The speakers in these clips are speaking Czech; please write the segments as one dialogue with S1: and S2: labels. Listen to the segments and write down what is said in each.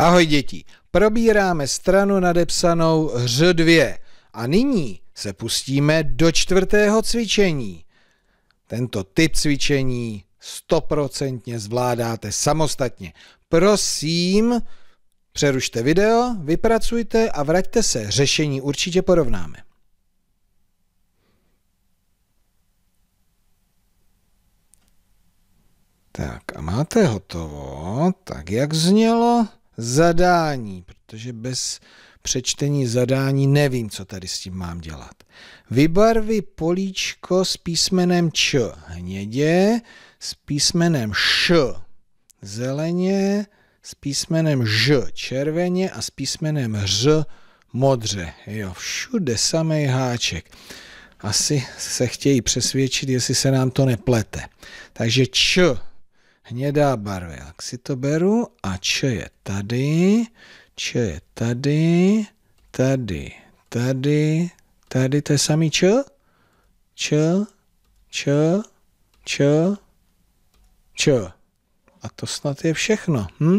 S1: Ahoj děti, probíráme stranu nadepsanou Ř2 a nyní se pustíme do čtvrtého cvičení. Tento typ cvičení stoprocentně zvládáte samostatně. Prosím, přerušte video, vypracujte a vraťte se, řešení určitě porovnáme. Tak a máte hotovo, tak jak znělo? zadání, protože bez přečtení zadání nevím, co tady s tím mám dělat. Vybarvi políčko s písmenem Č hnědě, s písmenem Š zeleně, s písmenem Ž červeně a s písmenem Ř modře. Jo, všude samý háček. Asi se chtějí přesvědčit, jestli se nám to neplete. Takže Č hnědá barva, jak si to beru, a če je tady, če je tady, tady, tady, tady, to je samý č, č, č, č, č. A to snad je všechno. Hm?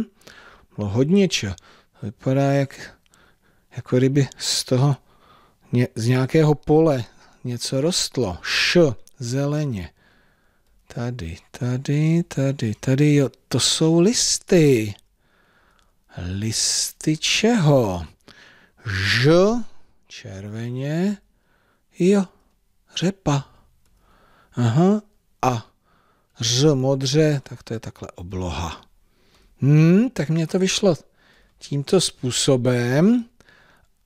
S1: Bylo hodně č. To vypadá jak, jako kdyby z toho, z nějakého pole něco rostlo. Š, zeleně. Tady, tady, tady, tady, jo, to jsou listy. Listy čeho? Ž, červeně, jo, řepa. Aha, a ř modře, tak to je takhle obloha. Hm, tak mě to vyšlo tímto způsobem.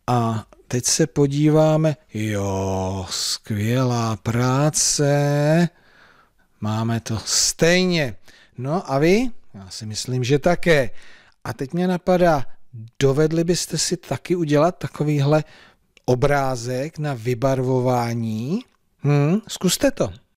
S1: A teď se podíváme. Jo, skvělá práce. Máme to stejně. No a vy? Já si myslím, že také. A teď mě napadá, dovedli byste si taky udělat takovýhle obrázek na vybarvování? Hmm, zkuste to.